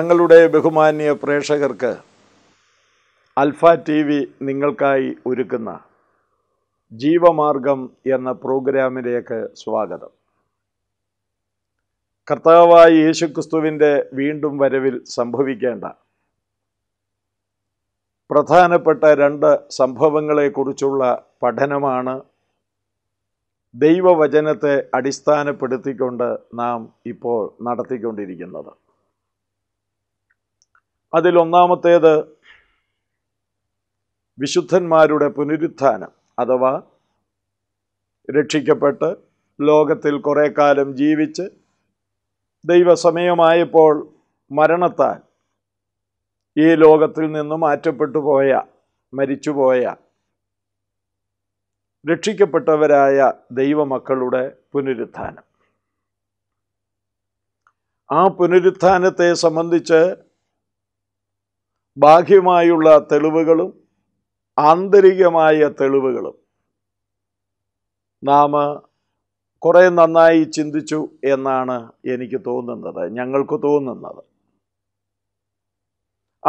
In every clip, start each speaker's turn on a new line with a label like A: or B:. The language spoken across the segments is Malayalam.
A: ഞങ്ങളുടെ ബഹുമാന്യ പ്രേക്ഷകർക്ക് അൽഫ ടി വി നിങ്ങൾക്കായി ഒരുക്കുന്ന ജീവമാർഗം എന്ന പ്രോഗ്രാമിലേക്ക് സ്വാഗതം കർത്താവായ യേശുക്രിസ്തുവിൻ്റെ വീണ്ടും വരവിൽ സംഭവിക്കേണ്ട പ്രധാനപ്പെട്ട രണ്ട് സംഭവങ്ങളെക്കുറിച്ചുള്ള പഠനമാണ് ദൈവവചനത്തെ അടിസ്ഥാനപ്പെടുത്തിക്കൊണ്ട് നാം ഇപ്പോൾ നടത്തിക്കൊണ്ടിരിക്കുന്നത് അതിൽ വിശുദ്ധന്മാരുടെ പുനരുത്ഥാനം അഥവാ രക്ഷിക്കപ്പെട്ട് ലോകത്തിൽ കുറേ കാലം ജീവിച്ച് ദൈവസമയമായപ്പോൾ മരണത്താൽ ഈ ലോകത്തിൽ നിന്നും മാറ്റപ്പെട്ടു പോയ മരിച്ചുപോയ രക്ഷിക്കപ്പെട്ടവരായ ദൈവമക്കളുടെ പുനരുത്ഥാനം ആ പുനരുത്ഥാനത്തെ സംബന്ധിച്ച് ബാഹ്യമായുള്ള തെളിവുകളും ആന്തരികമായ തെളിവുകളും നാം കുറേ നന്നായി ചിന്തിച്ചു എന്നാണ് എനിക്ക് തോന്നുന്നത് ഞങ്ങൾക്ക് തോന്നുന്നത്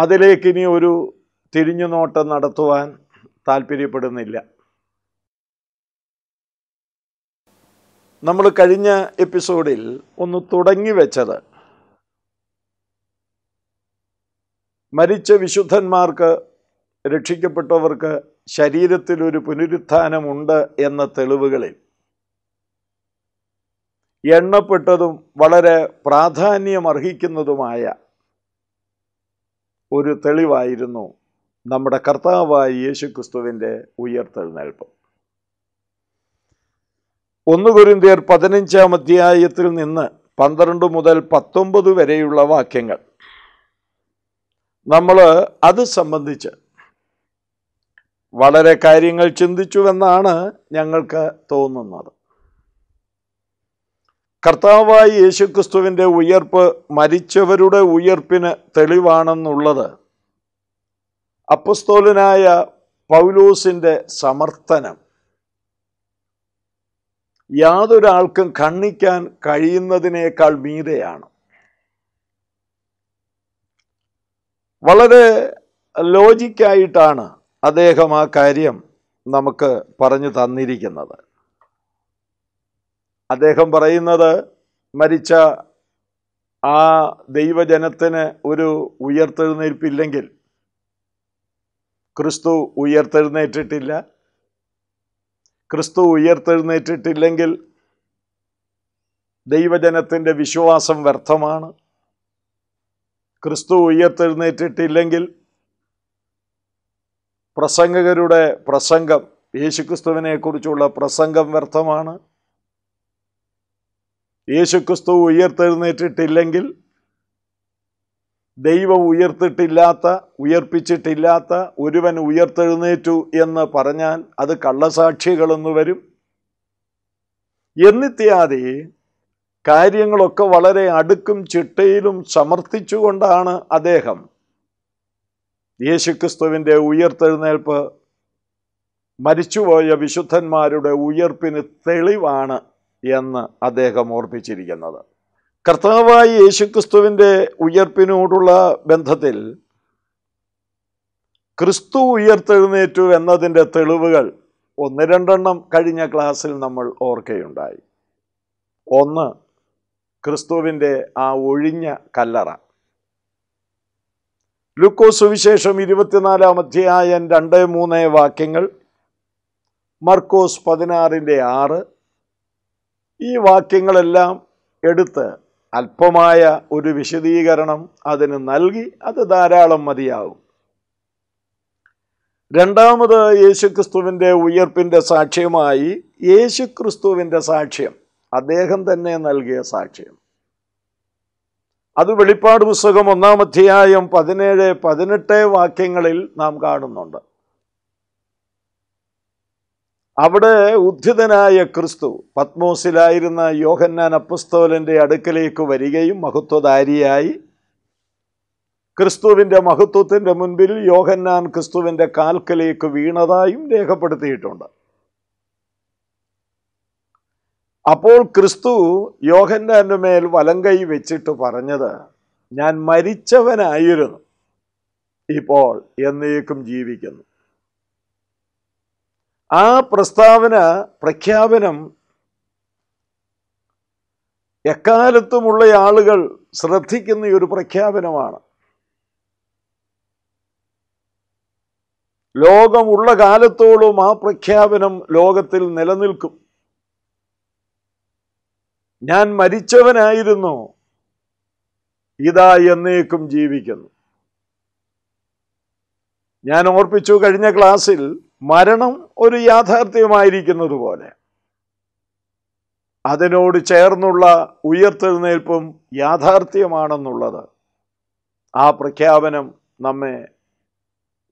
A: അതിലേക്കിനി ഒരു തിരിഞ്ഞു നോട്ടം നടത്തുവാൻ താല്പര്യപ്പെടുന്നില്ല നമ്മൾ കഴിഞ്ഞ എപ്പിസോഡിൽ ഒന്ന് തുടങ്ങി വെച്ചത് മരിച്ച വിശുദ്ധന്മാർക്ക് രക്ഷിക്കപ്പെട്ടവർക്ക് ശരീരത്തിൽ ഒരു പുനരുത്ഥാനമുണ്ട് എന്ന തെളിവുകളിൽ എണ്ണപ്പെട്ടതും വളരെ പ്രാധാന്യമർഹിക്കുന്നതുമായ ഒരു തെളിവായിരുന്നു നമ്മുടെ കർത്താവായ ക്രിസ്തുവിൻ്റെ ഉയർത്തെഴുന്നേൽപ്പ് ഒന്ന് കുരിന്തിയർ പതിനഞ്ചാം അധ്യായത്തിൽ നിന്ന് പന്ത്രണ്ട് മുതൽ പത്തൊമ്പത് വരെയുള്ള വാക്യങ്ങൾ നമ്മൾ അത് സംബന്ധിച്ച് വളരെ കാര്യങ്ങൾ ചിന്തിച്ചുവെന്നാണ് ഞങ്ങൾക്ക് തോന്നുന്നത് കർത്താവായ യേശുക്രിസ്തുവിൻ്റെ ഉയർപ്പ് മരിച്ചവരുടെ ഉയർപ്പിന് തെളിവാണെന്നുള്ളത് അപ്പസ്തോലനായ പൗലൂസിൻ്റെ സമർത്ഥനം യാതൊരാൾക്കും കണ്ണിക്കാൻ കഴിയുന്നതിനേക്കാൾ മീതയാണ് വളരെ ലോജിക്കായിട്ടാണ് അദ്ദേഹം ആ കാര്യം നമുക്ക് പറഞ്ഞു തന്നിരിക്കുന്നത് അദ്ദേഹം പറയുന്നത് മരിച്ച ആ ദൈവജനത്തിന് ഒരു ഉയർത്തെഴുന്നേൽപ്പില്ലെങ്കിൽ ക്രിസ്തു ഉയർത്തെഴുന്നേറ്റിട്ടില്ല ക്രിസ്തു ഉയർത്തെഴുന്നേറ്റിട്ടില്ലെങ്കിൽ ദൈവജനത്തിൻ്റെ വിശ്വാസം വ്യർത്ഥമാണ് ക്രിസ്തു ഉയർത്തെഴുന്നേറ്റിട്ടില്ലെങ്കിൽ പ്രസംഗകരുടെ പ്രസംഗം യേശുക്രിസ്തുവിനെക്കുറിച്ചുള്ള പ്രസംഗം വ്യർത്ഥമാണ് യേശുക്രിസ്തു ഉയർത്തെഴുന്നേറ്റിട്ടില്ലെങ്കിൽ ദൈവം ഉയർത്തിട്ടില്ലാത്ത ഉയർപ്പിച്ചിട്ടില്ലാത്ത ഒരുവൻ ഉയർത്തെഴുന്നേറ്റു എന്ന് പറഞ്ഞാൽ അത് കള്ളസാക്ഷികളെന്ന് വരും എന്നിത്യാദി കാര്യങ്ങളൊക്കെ വളരെ അടുക്കും ചിട്ടയിലും സമർത്ഥിച്ചുകൊണ്ടാണ് അദ്ദേഹം യേശുക്രിസ്തുവിൻ്റെ ഉയർത്തെഴുന്നേൽപ്പ് മരിച്ചുപോയ വിശുദ്ധന്മാരുടെ ഉയർപ്പിന് തെളിവാണ് എന്ന് അദ്ദേഹം ഓർപ്പിച്ചിരിക്കുന്നത് കർത്താവായി യേശുക്രിസ്തുവിൻ്റെ ഉയർപ്പിനോടുള്ള ബന്ധത്തിൽ ക്രിസ്തു ഉയർത്തെഴുന്നേറ്റു എന്നതിൻ്റെ തെളിവുകൾ ഒന്ന് രണ്ടെണ്ണം കഴിഞ്ഞ ക്ലാസ്സിൽ നമ്മൾ ഓർക്കുകയുണ്ടായി ഒന്ന് ക്രിസ്തുവിൻ്റെ ആ ഒഴിഞ്ഞ കല്ലറ ലുക്കോ സുവിശേഷം ഇരുപത്തിനാലാം അധ്യായം രണ്ട് മൂന്ന് വാക്യങ്ങൾ മർക്കോസ് പതിനാറിൻ്റെ ആറ് ഈ വാക്യങ്ങളെല്ലാം എടുത്ത് അല്പമായ ഒരു വിശദീകരണം അതിന് നൽകി അത് ധാരാളം മതിയാവും രണ്ടാമത് യേശുക്രിസ്തുവിൻ്റെ ഉയർപ്പിൻ്റെ സാക്ഷ്യമായി യേശുക്രിസ്തുവിൻ്റെ സാക്ഷ്യം അദ്ദേഹം തന്നെ നൽകിയ സാക്ഷ്യം അത് വെളിപ്പാട് പുസ്തകം ഒന്നാം അധ്യായം പതിനേഴ് പതിനെട്ട് വാക്യങ്ങളിൽ നാം കാണുന്നുണ്ട് അവിടെ ഉദ്ധിതനായ ക്രിസ്തു പത്മോസിലായിരുന്ന യോഹന്നാൻ അപ്പസ്തോലൻ്റെ അടുക്കലേക്ക് വരികയും മഹത്വധാരിയായി ക്രിസ്തുവിൻ്റെ മഹത്വത്തിൻ്റെ മുൻപിൽ യോഹന്നാൻ ക്രിസ്തുവിൻ്റെ കാൽക്കലേക്ക് വീണതായും രേഖപ്പെടുത്തിയിട്ടുണ്ട് അപ്പോൾ ക്രിസ്തു യോഹൻ്റെ മേൽ കൈ വെച്ചിട്ട് പറഞ്ഞത് ഞാൻ മരിച്ചവനായിരുന്നു ഇപ്പോൾ എന്നേക്കും ജീവിക്കുന്നു ആ പ്രസ്താവന പ്രഖ്യാപനം എക്കാലത്തുമുള്ള ആളുകൾ ശ്രദ്ധിക്കുന്ന ഒരു പ്രഖ്യാപനമാണ് ലോകമുള്ള കാലത്തോളം ആ പ്രഖ്യാപനം ലോകത്തിൽ നിലനിൽക്കും ഞാൻ മരിച്ചവനായിരുന്നു ഇതാ എന്നേക്കും ജീവിക്കുന്നു ഞാൻ ഓർപ്പിച്ചു കഴിഞ്ഞ ക്ലാസ്സിൽ മരണം ഒരു യാഥാർത്ഥ്യമായിരിക്കുന്നത് പോലെ അതിനോട് ചേർന്നുള്ള ഉയർത്തെഴുന്നേൽപ്പും യാഥാർത്ഥ്യമാണെന്നുള്ളത് ആ പ്രഖ്യാപനം നമ്മെ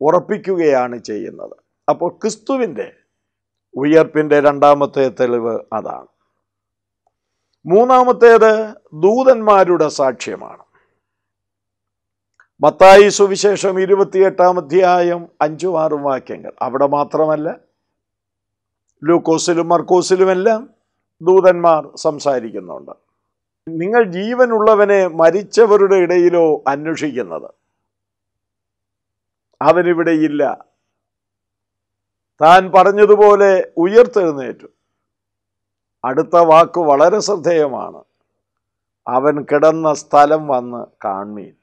A: ഉറപ്പിക്കുകയാണ് ചെയ്യുന്നത് അപ്പോൾ ക്രിസ്തുവിൻ്റെ ഉയർപ്പിൻ്റെ രണ്ടാമത്തെ തെളിവ് അതാണ് മൂന്നാമത്തേത് ദൂതന്മാരുടെ സാക്ഷ്യമാണ് മത്തായി സുവിശേഷം ഇരുപത്തിയെട്ടാം അധ്യായം അഞ്ചും ആറും വാക്യങ്ങൾ അവിടെ മാത്രമല്ല ലൂക്കോസിലും മർക്കോസിലുമെല്ലാം ദൂതന്മാർ സംസാരിക്കുന്നുണ്ട് നിങ്ങൾ ജീവനുള്ളവനെ മരിച്ചവരുടെ ഇടയിലോ അന്വേഷിക്കുന്നത് അവനിവിടെയില്ല താൻ പറഞ്ഞതുപോലെ ഉയർത്തെഴുന്നേറ്റു അടുത്ത വാക്ക് വളരെ ശ്രദ്ധേയമാണ് അവൻ കിടന്ന സ്ഥലം വന്ന് കാൺമീൻ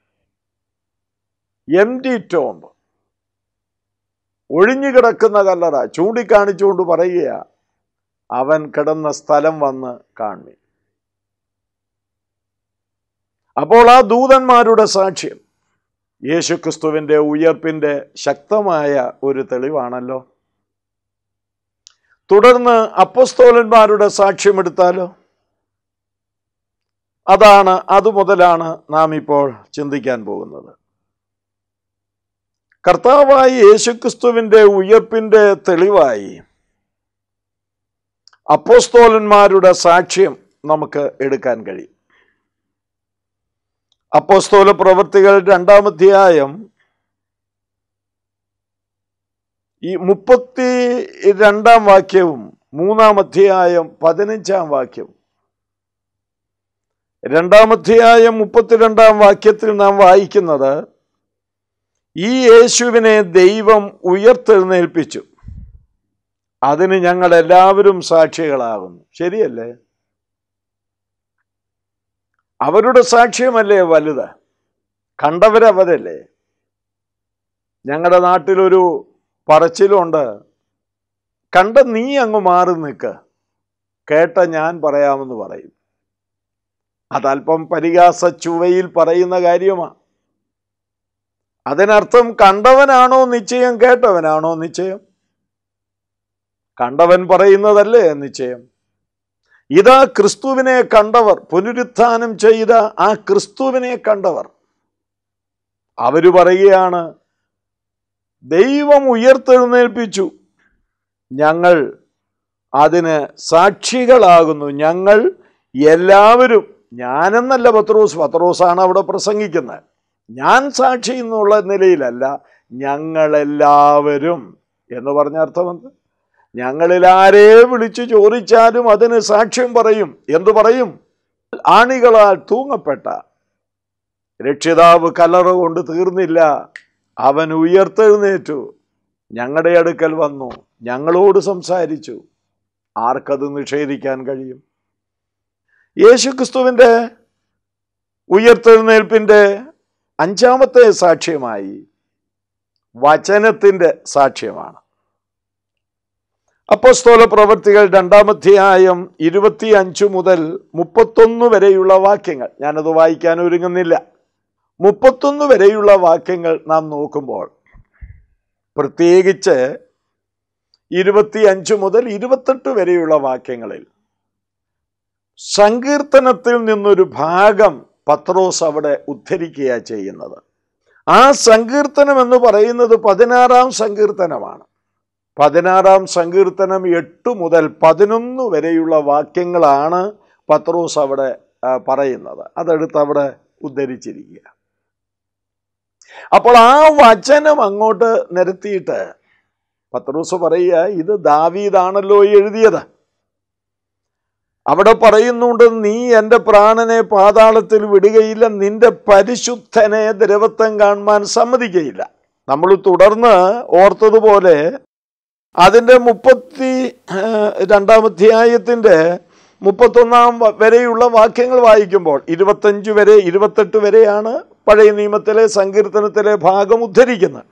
A: എം ഡി ടോംബ് ഒഴിഞ്ഞുകിടക്കുന്ന കിടക്കുന്ന കല്ലറ ചൂണ്ടിക്കാണിച്ചുകൊണ്ട് പറയുക അവൻ കിടന്ന സ്ഥലം വന്ന് കാൺമീൻ അപ്പോൾ ആ ദൂതന്മാരുടെ സാക്ഷ്യം യേശുക്രിസ്തുവിൻ്റെ ഉയർപ്പിൻ്റെ ശക്തമായ ഒരു തെളിവാണല്ലോ തുടർന്ന് അപ്പസ്തോലന്മാരുടെ സാക്ഷ്യമെടുത്താലോ അതാണ് അതു മുതലാണ് നാം ഇപ്പോൾ ചിന്തിക്കാൻ പോകുന്നത് കർത്താവായി യേശുക്രിസ്തുവിൻ്റെ ഉയർപ്പിൻ്റെ തെളിവായി അപ്പോസ്തോലന്മാരുടെ സാക്ഷ്യം നമുക്ക് എടുക്കാൻ കഴിയും അപ്പോസ്തോല പ്രവൃത്തികൾ രണ്ടാമധ്യായം ഈ മുപ്പത്തി രണ്ടാം വാക്യവും മൂന്നാം അധ്യായം പതിനഞ്ചാം വാക്യവും രണ്ടാമധ്യായം മുപ്പത്തിരണ്ടാം വാക്യത്തിൽ നാം വായിക്കുന്നത് ഈ യേശുവിനെ ദൈവം ഉയർത്തെഴുന്നേൽപ്പിച്ചു അതിന് ഞങ്ങൾ എല്ലാവരും സാക്ഷികളാകുന്നു ശരിയല്ലേ അവരുടെ സാക്ഷ്യമല്ലേ വലുത് കണ്ടവരവരല്ലേ ഞങ്ങളുടെ നാട്ടിലൊരു പറച്ചിലുണ്ട് കണ്ട നീ അങ്ങ് മാറി നിൽക്ക് കേട്ട ഞാൻ പറയാമെന്ന് പറയും അതല്പം പരിഹാസ ചുവയിൽ പറയുന്ന കാര്യമാണ് അതിനർത്ഥം കണ്ടവനാണോ നിശ്ചയം കേട്ടവനാണോ നിശ്ചയം കണ്ടവൻ പറയുന്നതല്ലേ നിശ്ചയം ഇതാ ക്രിസ്തുവിനെ കണ്ടവർ പുനരുത്ഥാനം ചെയ്ത ആ ക്രിസ്തുവിനെ കണ്ടവർ അവര് പറയുകയാണ് ദൈവം ഉയർത്തെഴുന്നേൽപ്പിച്ചു ഞങ്ങൾ അതിന് സാക്ഷികളാകുന്നു ഞങ്ങൾ എല്ലാവരും ഞാനെന്നല്ല പത്രോസ് പത്രോസാണ് അവിടെ പ്രസംഗിക്കുന്നത് ഞാൻ സാക്ഷി എന്നുള്ള നിലയിലല്ല ഞങ്ങളെല്ലാവരും എന്ന് പറഞ്ഞ അർത്ഥമെന്ത് ഞങ്ങളിൽ ആരെ വിളിച്ചു ചോദിച്ചാലും അതിന് സാക്ഷ്യം പറയും എന്തു പറയും ആണികളാൽ തൂങ്ങപ്പെട്ട രക്ഷിതാവ് കലറ് കൊണ്ട് തീർന്നില്ല അവൻ ഉയർത്തെഴുന്നേറ്റു ഞങ്ങളുടെ അടുക്കൽ വന്നു ഞങ്ങളോട് സംസാരിച്ചു ആർക്കത് നിഷേധിക്കാൻ കഴിയും ക്രിസ്തുവിൻ്റെ ഉയർത്തെഴുന്നേൽപ്പിൻ്റെ അഞ്ചാമത്തെ സാക്ഷ്യമായി വചനത്തിൻ്റെ സാക്ഷ്യമാണ് അപ്പോസ്തോല പ്രവൃത്തികൾ രണ്ടാമധ്യായം ഇരുപത്തി മുതൽ മുപ്പത്തൊന്ന് വരെയുള്ള വാക്യങ്ങൾ ഞാനത് വായിക്കാൻ ഒരുങ്ങുന്നില്ല മുപ്പത്തൊന്ന് വരെയുള്ള വാക്യങ്ങൾ നാം നോക്കുമ്പോൾ പ്രത്യേകിച്ച് ഇരുപത്തിയഞ്ച് മുതൽ ഇരുപത്തെട്ട് വരെയുള്ള വാക്യങ്ങളിൽ സങ്കീർത്തനത്തിൽ നിന്നൊരു ഭാഗം പത്രോസ് അവിടെ ഉദ്ധരിക്കുക ചെയ്യുന്നത് ആ സങ്കീർത്തനം എന്ന് പറയുന്നത് പതിനാറാം സങ്കീർത്തനമാണ് പതിനാറാം സങ്കീർത്തനം എട്ട് മുതൽ പതിനൊന്ന് വരെയുള്ള വാക്യങ്ങളാണ് പത്രോസ് അവിടെ പറയുന്നത് അതെടുത്ത് അവിടെ ഉദ്ധരിച്ചിരിക്കുക അപ്പോൾ ആ വചനം അങ്ങോട്ട് നിരത്തിയിട്ട് പത്രോസ് പറയുക ഇത് ദാവീദാണല്ലോ എഴുതിയത് അവിടെ പറയുന്നുണ്ട് നീ എൻ്റെ പ്രാണനെ പാതാളത്തിൽ വിടുകയില്ല നിന്റെ പരിശുദ്ധനെ ദ്രവത്വം കാണുവാൻ സമ്മതിക്കയില്ല നമ്മൾ തുടർന്ന് ഓർത്തതുപോലെ അതിൻ്റെ മുപ്പത്തി രണ്ടാം അധ്യായത്തിൻ്റെ മുപ്പത്തൊന്നാം വരെയുള്ള വാക്യങ്ങൾ വായിക്കുമ്പോൾ ഇരുപത്തഞ്ച് വരെ ഇരുപത്തെട്ട് വരെയാണ് പഴയ നിയമത്തിലെ സങ്കീർത്തനത്തിലെ ഭാഗം ഉദ്ധരിക്കുന്നത്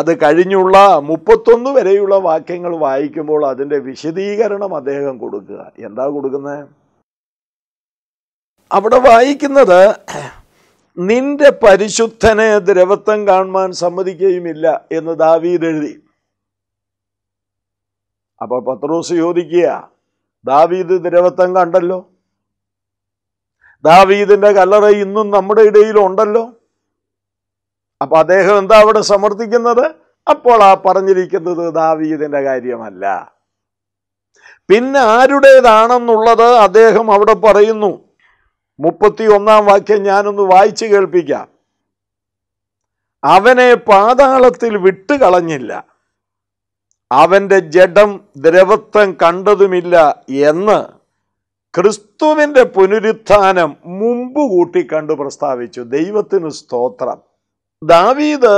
A: അത് കഴിഞ്ഞുള്ള മുപ്പത്തൊന്ന് വരെയുള്ള വാക്യങ്ങൾ വായിക്കുമ്പോൾ അതിൻ്റെ വിശദീകരണം അദ്ദേഹം കൊടുക്കുക എന്താ കൊടുക്കുന്നത് അവിടെ വായിക്കുന്നത് നിന്റെ പരിശുദ്ധനെ ദ്രവത്വം കാണുവാൻ സമ്മതിക്കുകയുമില്ല എന്ന് ദാവീദ് എഴുതി അപ്പോൾ പത്രോസ് ചോദിക്കുക ദാവീദ് ദ്രവത്വം കണ്ടല്ലോ ദാവീദിന്റെ കല്ലറ ഇന്നും നമ്മുടെ ഇടയിലുണ്ടല്ലോ അപ്പോൾ അദ്ദേഹം എന്താ അവിടെ സമർത്ഥിക്കുന്നത് അപ്പോൾ ആ പറഞ്ഞിരിക്കുന്നത് ദാവീദിന്റെ കാര്യമല്ല പിന്നെ ആരുടേതാണെന്നുള്ളത് അദ്ദേഹം അവിടെ പറയുന്നു മുപ്പത്തി ഒന്നാം വാക്യം ഞാനൊന്ന് വായിച്ചു കേൾപ്പിക്കാം അവനെ പാതാളത്തിൽ വിട്ടുകളഞ്ഞില്ല അവൻ്റെ ജഡം ദ്രവത്വം കണ്ടതുമില്ല എന്ന് ക്രിസ്തുവിൻ്റെ പുനരുത്ഥാനം മുമ്പ് കൂട്ടിക്കണ്ട് പ്രസ്താവിച്ചു ദൈവത്തിന് സ്തോത്രം ദാവീദ്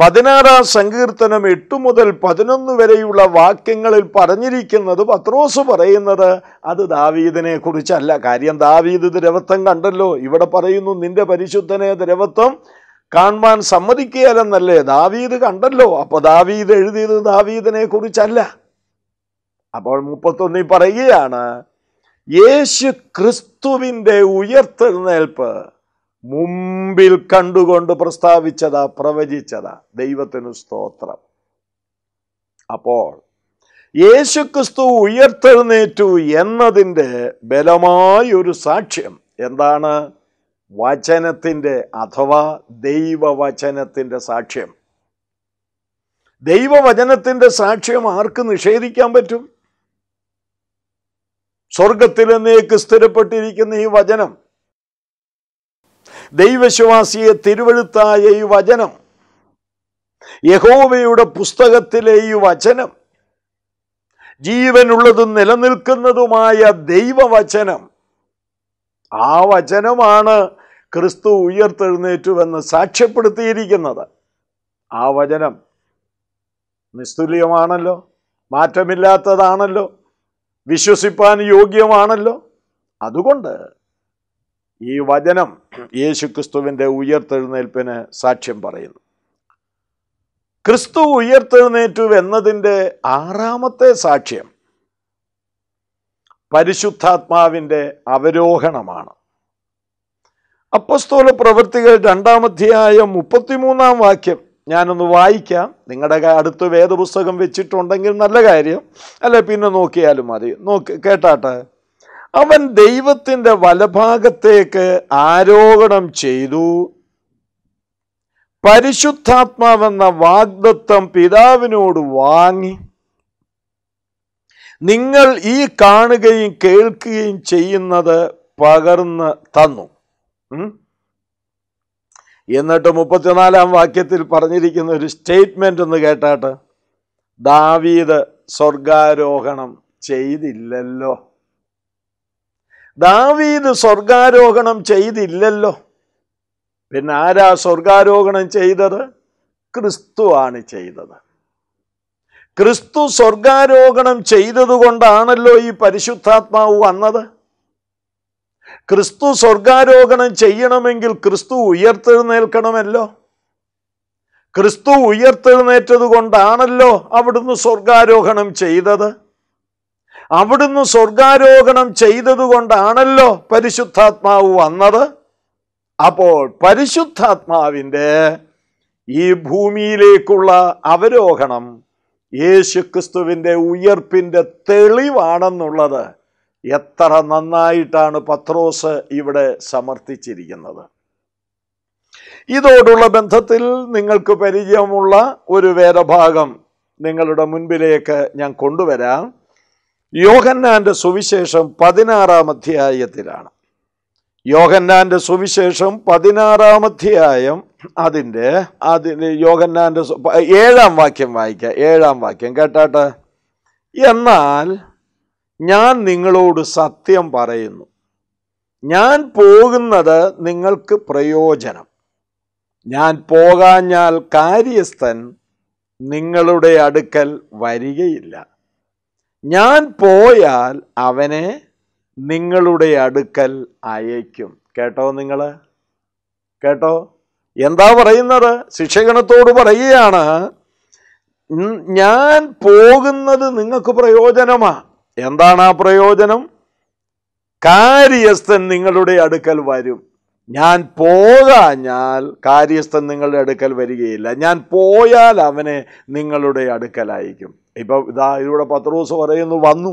A: പതിനാറാം സങ്കീർത്തനം എട്ട് മുതൽ പതിനൊന്ന് വരെയുള്ള വാക്യങ്ങളിൽ പറഞ്ഞിരിക്കുന്നത് പത്രോസ് പറയുന്നത് അത് ദാവീദിനെ കുറിച്ചല്ല കാര്യം ദാവീദ് ദ്രവത്വം കണ്ടല്ലോ ഇവിടെ പറയുന്നു നിന്റെ പരിശുദ്ധനെ ദ്രവത്വം കാണുവാൻ സമ്മതിക്കുകയല്ലെന്നല്ലേ ദാവീദ് കണ്ടല്ലോ അപ്പോൾ ദാവീദ് എഴുതിയത് ദാവീദിനെ കുറിച്ചല്ല അപ്പോൾ മുപ്പത്തൊന്നിൽ പറയുകയാണ് യേശു ക്രിസ്തുവിൻ്റെ ഉയർത്തെഴുന്നേൽപ്പ് മുമ്പിൽ കണ്ടുകൊണ്ട് പ്രസ്താവിച്ചതാ പ്രവചിച്ചതാ ദൈവത്തിനു സ്തോത്രം അപ്പോൾ യേശുക്രിസ്തു ഉയർത്തെഴുന്നേറ്റു എന്നതിൻ്റെ ബലമായൊരു സാക്ഷ്യം എന്താണ് വചനത്തിൻ്റെ അഥവാ ദൈവവചനത്തിൻ്റെ സാക്ഷ്യം ദൈവവചനത്തിൻ്റെ സാക്ഷ്യം ആർക്ക് നിഷേധിക്കാൻ പറ്റും സ്വർഗത്തിലെന്നേക്ക് സ്ഥിരപ്പെട്ടിരിക്കുന്ന ഈ വചനം ദൈവശ്വാസിയെ തിരുവഴുത്തായ ഈ വചനം യഹോവയുടെ പുസ്തകത്തിലെ ഈ വചനം ജീവനുള്ളതും നിലനിൽക്കുന്നതുമായ ദൈവവചനം ആ വചനമാണ് ക്രിസ്തു ഉയർത്തെഴുന്നേറ്റുവെന്ന് സാക്ഷ്യപ്പെടുത്തിയിരിക്കുന്നത് ആ വചനം നിസ്തുല്യമാണല്ലോ മാറ്റമില്ലാത്തതാണല്ലോ വിശ്വസിപ്പാൻ യോഗ്യമാണല്ലോ അതുകൊണ്ട് ഈ വചനം യേശുക്രിസ്തുവിൻ്റെ ഉയർത്തെഴുന്നേൽപ്പിന് സാക്ഷ്യം പറയുന്നു ക്രിസ്തു ഉയർത്തെഴുന്നേറ്റു എന്നതിൻ്റെ ആറാമത്തെ സാക്ഷ്യം പരിശുദ്ധാത്മാവിൻ്റെ അവരോഹണമാണ് അപ്പസ്തോല പ്രവൃത്തികൾ രണ്ടാമധ്യായ മുപ്പത്തിമൂന്നാം വാക്യം ഞാനൊന്ന് വായിക്കാം നിങ്ങളുടെ അടുത്ത് വേദപുസ്തകം വെച്ചിട്ടുണ്ടെങ്കിൽ നല്ല കാര്യം അല്ലെ പിന്നെ നോക്കിയാലും മതി നോക്കി കേട്ടാട്ടെ അവൻ ദൈവത്തിൻ്റെ വലഭാഗത്തേക്ക് ആരോഹണം ചെയ്തു പരിശുദ്ധാത്മാവെന്ന വാഗ്ദത്വം പിതാവിനോട് വാങ്ങി നിങ്ങൾ ഈ കാണുകയും കേൾക്കുകയും ചെയ്യുന്നത് പകർന്ന് തന്നു എന്നിട്ട് മുപ്പത്തിനാലാം വാക്യത്തിൽ പറഞ്ഞിരിക്കുന്ന ഒരു സ്റ്റേറ്റ്മെൻ്റ് ഒന്ന് കേട്ടാട്ട് ദാവീദ് സ്വർഗാരോഹണം ചെയ്തില്ലല്ലോ ദാവീദ് സ്വർഗാരോഹണം ചെയ്തില്ലല്ലോ പിന്നെ ആരാ സ്വർഗാരോഹണം ചെയ്തത് ക്രിസ്തുവാണ് ചെയ്തത് ക്രിസ്തു സ്വർഗാരോഹണം ചെയ്തതുകൊണ്ടാണല്ലോ ഈ പരിശുദ്ധാത്മാവ് വന്നത് ക്രിസ്തു സ്വർഗാരോഹണം ചെയ്യണമെങ്കിൽ ക്രിസ്തു ഉയർത്തെഴുന്നേൽക്കണമല്ലോ ക്രിസ്തു ഉയർത്തെഴുന്നേറ്റത് കൊണ്ടാണല്ലോ അവിടുന്ന് സ്വർഗാരോഹണം ചെയ്തത് അവിടുന്ന് സ്വർഗാരോഹണം ചെയ്തതുകൊണ്ടാണല്ലോ പരിശുദ്ധാത്മാവ് വന്നത് അപ്പോൾ പരിശുദ്ധാത്മാവിൻ്റെ ഈ ഭൂമിയിലേക്കുള്ള അവരോഹണം യേശുക്രിസ്തുവിൻ്റെ ഉയർപ്പിൻ്റെ തെളിവാണെന്നുള്ളത് എത്ര നന്നായിട്ടാണ് പത്രോസ് ഇവിടെ സമർത്ഥിച്ചിരിക്കുന്നത് ഇതോടുള്ള ബന്ധത്തിൽ നിങ്ങൾക്ക് പരിചയമുള്ള ഒരു വേദഭാഗം നിങ്ങളുടെ മുൻപിലേക്ക് ഞാൻ കൊണ്ടുവരാം യോഹന്നാന്റെ സുവിശേഷം പതിനാറാം അധ്യായത്തിലാണ് യോഹന്നാന്റെ സുവിശേഷം പതിനാറാം അധ്യായം അതിൻ്റെ അതിന് യോഹന്നാന്റെ ഏഴാം വാക്യം വായിക്കുക ഏഴാം വാക്യം കേട്ടാട്ട് എന്നാൽ ഞാൻ നിങ്ങളോട് സത്യം പറയുന്നു ഞാൻ പോകുന്നത് നിങ്ങൾക്ക് പ്രയോജനം ഞാൻ പോകാഞ്ഞാൽ കാര്യസ്ഥൻ നിങ്ങളുടെ അടുക്കൽ വരികയില്ല ഞാൻ പോയാൽ അവനെ നിങ്ങളുടെ അടുക്കൽ അയക്കും കേട്ടോ നിങ്ങൾ കേട്ടോ എന്താ പറയുന്നത് ശിക്ഷകണത്തോട് പറയുകയാണ് ഞാൻ പോകുന്നത് നിങ്ങൾക്ക് പ്രയോജനമാ എന്താണ് ആ പ്രയോജനം കാര്യസ്ഥൻ നിങ്ങളുടെ അടുക്കൽ വരും ഞാൻ പോകാഞ്ഞാൽ കാര്യസ്ഥൻ നിങ്ങളുടെ അടുക്കൽ വരികയില്ല ഞാൻ പോയാൽ അവനെ നിങ്ങളുടെ അടുക്കൽ അയക്കും ഇപ്പോൾ ഇതാ ഇവിടെ ദിവസം പറയുന്നു വന്നു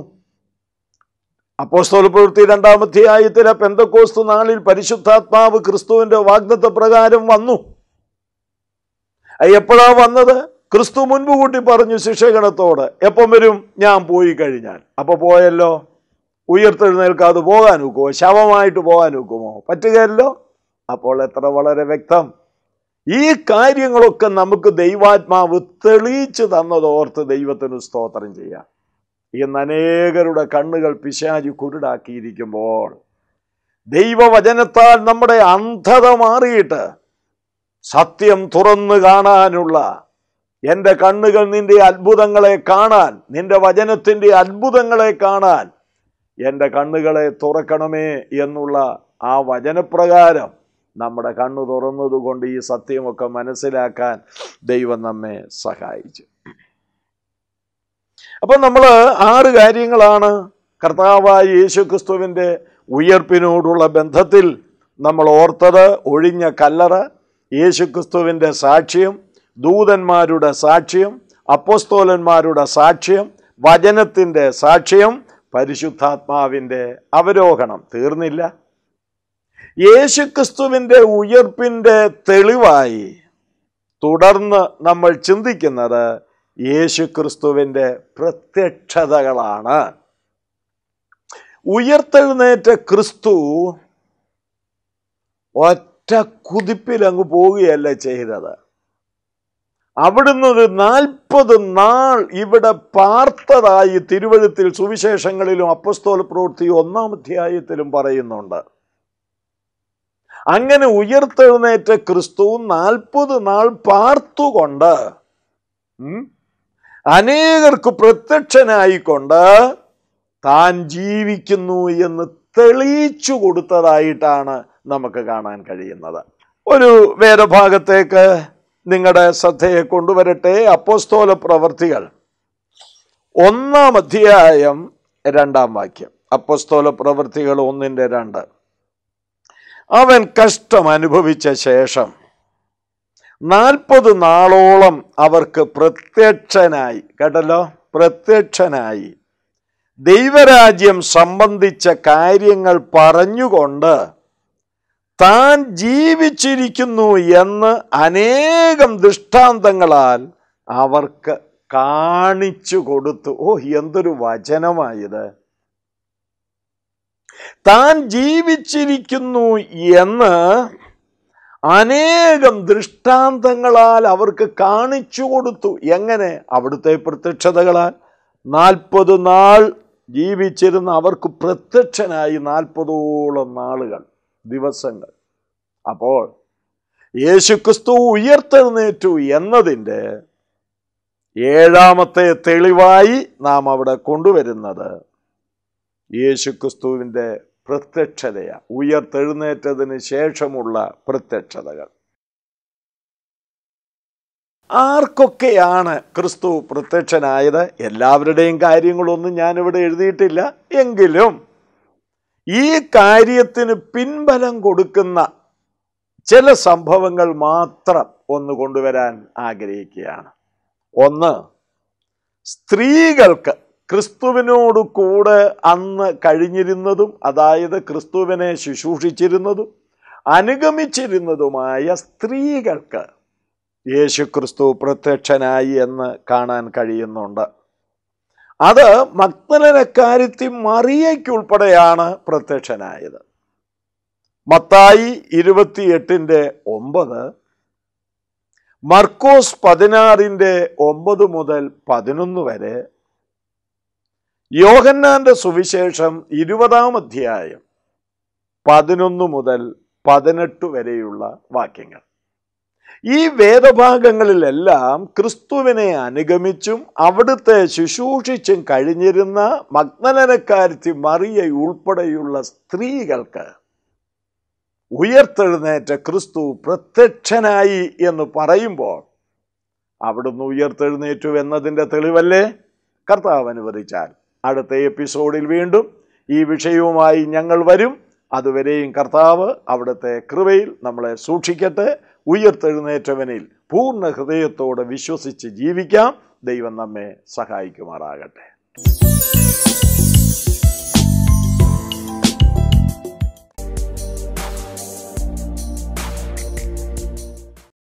A: അപ്പോസ്തോല പ്രവൃത്തി രണ്ടാമധ്യായത്തിലെ പെന്തക്കോസ്തു നാളിൽ പരിശുദ്ധാത്മാവ് ക്രിസ്തുവിൻ്റെ വാഗ്ദത്ത പ്രകാരം വന്നു എപ്പോഴാ വന്നത് ക്രിസ്തു മുൻപ് കൂട്ടി പറഞ്ഞു ശിക്ഷകണത്തോട് എപ്പം വരും ഞാൻ പോയി കഴിഞ്ഞാൽ അപ്പോൾ പോയല്ലോ ഉയർത്തെഴുന്നേൽക്കാതെ പോകാൻ ഒക്കുമോ ശവമായിട്ട് പോകാൻ ഒക്കുമോ പറ്റുകയല്ലോ അപ്പോൾ എത്ര വളരെ വ്യക്തം ഈ കാര്യങ്ങളൊക്കെ നമുക്ക് ദൈവാത്മാവ് തെളിയിച്ചു തന്നതോർത്ത് ദൈവത്തിന് സ്തോത്രം ചെയ്യാം ഇന്ന് അനേകരുടെ കണ്ണുകൾ പിശാചി കുരുടാക്കിയിരിക്കുമ്പോൾ ദൈവവചനത്താൽ നമ്മുടെ അന്ധത മാറിയിട്ട് സത്യം തുറന്നു കാണാനുള്ള എൻ്റെ കണ്ണുകൾ നിന്റെ അത്ഭുതങ്ങളെ കാണാൻ നിന്റെ വചനത്തിൻ്റെ അത്ഭുതങ്ങളെ കാണാൻ എൻ്റെ കണ്ണുകളെ തുറക്കണമേ എന്നുള്ള ആ വചനപ്രകാരം നമ്മുടെ കണ്ണു തുറന്നതുകൊണ്ട് ഈ സത്യമൊക്കെ മനസ്സിലാക്കാൻ ദൈവം നമ്മെ സഹായിച്ചു അപ്പം നമ്മൾ ആറ് കാര്യങ്ങളാണ് കർത്താവായ ക്രിസ്തുവിൻ്റെ ഉയർപ്പിനോടുള്ള ബന്ധത്തിൽ നമ്മൾ ഓർത്തത് ഒഴിഞ്ഞ കല്ലറ ക്രിസ്തുവിൻ്റെ സാക്ഷ്യം ദൂതന്മാരുടെ സാക്ഷ്യം അപ്പോസ്തോലന്മാരുടെ സാക്ഷ്യം വചനത്തിൻ്റെ സാക്ഷ്യം പരിശുദ്ധാത്മാവിൻ്റെ അവരോഹണം തീർന്നില്ല യേശുക്രിസ്തുവിൻ്റെ ഉയർപ്പിൻ്റെ തെളിവായി തുടർന്ന് നമ്മൾ ചിന്തിക്കുന്നത് യേശുക്രിസ്തുവിൻ്റെ പ്രത്യക്ഷതകളാണ് ഉയർത്തെഴുന്നേറ്റ ക്രിസ്തു ഒറ്റ കുതിപ്പിലങ്ങ് പോവുകയല്ല ചെയ്തത് അവിടുന്ന് ഒരു നാൽപ്പത് നാൾ ഇവിടെ പാർത്തതായി തിരുവഴുത്തിൽ സുവിശേഷങ്ങളിലും അപ്പസ്തോൽ പ്രവൃത്തി ഒന്നാം അധ്യായത്തിലും പറയുന്നുണ്ട് അങ്ങനെ ഉയർത്തെഴുന്നേറ്റ ക്രിസ്തു നാൽപ്പത് നാൾ പാർത്തുകൊണ്ട് അനേകർക്ക് പ്രത്യക്ഷനായിക്കൊണ്ട് താൻ ജീവിക്കുന്നു എന്ന് തെളിയിച്ചു കൊടുത്തതായിട്ടാണ് നമുക്ക് കാണാൻ കഴിയുന്നത് ഒരു വേദഭാഗത്തേക്ക് നിങ്ങളുടെ ശ്രദ്ധയെ കൊണ്ടുവരട്ടെ അപ്പോസ്തോല പ്രവർത്തികൾ ഒന്നാം അധ്യായം രണ്ടാം വാക്യം അപ്പോസ്തോല പ്രവർത്തികൾ ഒന്നിൻ്റെ രണ്ട് അവൻ കഷ്ടം അനുഭവിച്ച ശേഷം നാൽപ്പത് നാളോളം അവർക്ക് പ്രത്യക്ഷനായി കേട്ടല്ലോ പ്രത്യക്ഷനായി ദൈവരാജ്യം സംബന്ധിച്ച കാര്യങ്ങൾ പറഞ്ഞുകൊണ്ട് താൻ ജീവിച്ചിരിക്കുന്നു എന്ന് അനേകം ദൃഷ്ടാന്തങ്ങളാൽ അവർക്ക് കാണിച്ചു കൊടുത്തു ഓ എന്തൊരു വചനമായത് താൻ ജീവിച്ചിരിക്കുന്നു എന്ന് അനേകം ദൃഷ്ടാന്തങ്ങളാൽ അവർക്ക് കാണിച്ചു കൊടുത്തു എങ്ങനെ അവിടുത്തെ പ്രത്യക്ഷതകളാൽ നാൽപ്പത് നാൾ ജീവിച്ചിരുന്ന അവർക്ക് പ്രത്യക്ഷനായി നാൽപ്പതോളം നാളുകൾ ദിവസങ്ങൾ അപ്പോൾ യേശുക്രിസ്തു ഉയർത്തെഴുന്നേറ്റു എന്നതിൻ്റെ ഏഴാമത്തെ തെളിവായി നാം അവിടെ കൊണ്ടുവരുന്നത് യേശുക്രിസ്തുവിൻ്റെ പ്രത്യക്ഷതയാണ് ഉയർത്തെഴുന്നേറ്റതിന് ശേഷമുള്ള പ്രത്യക്ഷതകൾ ആർക്കൊക്കെയാണ് ക്രിസ്തു പ്രത്യക്ഷനായത് എല്ലാവരുടെയും കാര്യങ്ങളൊന്നും ഞാനിവിടെ എഴുതിയിട്ടില്ല എങ്കിലും ഈ കാര്യത്തിന് പിൻബലം കൊടുക്കുന്ന ചില സംഭവങ്ങൾ മാത്രം ഒന്ന് കൊണ്ടുവരാൻ ആഗ്രഹിക്കുകയാണ് ഒന്ന് സ്ത്രീകൾക്ക് ക്രിസ്തുവിനോട് കൂടെ അന്ന് കഴിഞ്ഞിരുന്നതും അതായത് ക്രിസ്തുവിനെ ശുശ്രൂഷിച്ചിരുന്നതും അനുഗമിച്ചിരുന്നതുമായ സ്ത്രീകൾക്ക് യേശു ക്രിസ്തു പ്രത്യക്ഷനായി എന്ന് കാണാൻ കഴിയുന്നുണ്ട് അത് മക്തലനക്കാരത്തി മറിയയ്ക്കുൾപ്പെടെയാണ് പ്രത്യക്ഷനായത് മത്തായി ഇരുപത്തിയെട്ടിൻ്റെ ഒമ്പത് മർക്കോസ് പതിനാറിൻ്റെ ഒമ്പത് മുതൽ പതിനൊന്ന് വരെ യോഹന്നാന്റെ സുവിശേഷം ഇരുപതാം അധ്യായം പതിനൊന്ന് മുതൽ പതിനെട്ട് വരെയുള്ള വാക്യങ്ങൾ ഈ വേദഭാഗങ്ങളിലെല്ലാം ക്രിസ്തുവിനെ അനുഗമിച്ചും അവിടുത്തെ ശുശൂഷിച്ചും കഴിഞ്ഞിരുന്ന മഗ്നനക്കാരുത്തി മറിയ ഉൾപ്പെടെയുള്ള സ്ത്രീകൾക്ക് ഉയർത്തെഴുന്നേറ്റ ക്രിസ്തു പ്രത്യക്ഷനായി എന്ന് പറയുമ്പോൾ അവിടുന്ന് ഉയർത്തെഴുന്നേറ്റു എന്നതിൻ്റെ തെളിവല്ലേ കർത്താവ് അനുവദിച്ചാൽ അടുത്ത എപ്പിസോഡിൽ വീണ്ടും ഈ വിഷയവുമായി ഞങ്ങൾ വരും അതുവരെയും കർത്താവ് അവിടുത്തെ കൃപയിൽ നമ്മളെ സൂക്ഷിക്കട്ടെ ഉയർത്തെഴുന്നേറ്റവനിൽ പൂർണ്ണ ഹൃദയത്തോടെ വിശ്വസിച്ച് ജീവിക്കാം ദൈവം നമ്മെ സഹായിക്കുമാറാകട്ടെ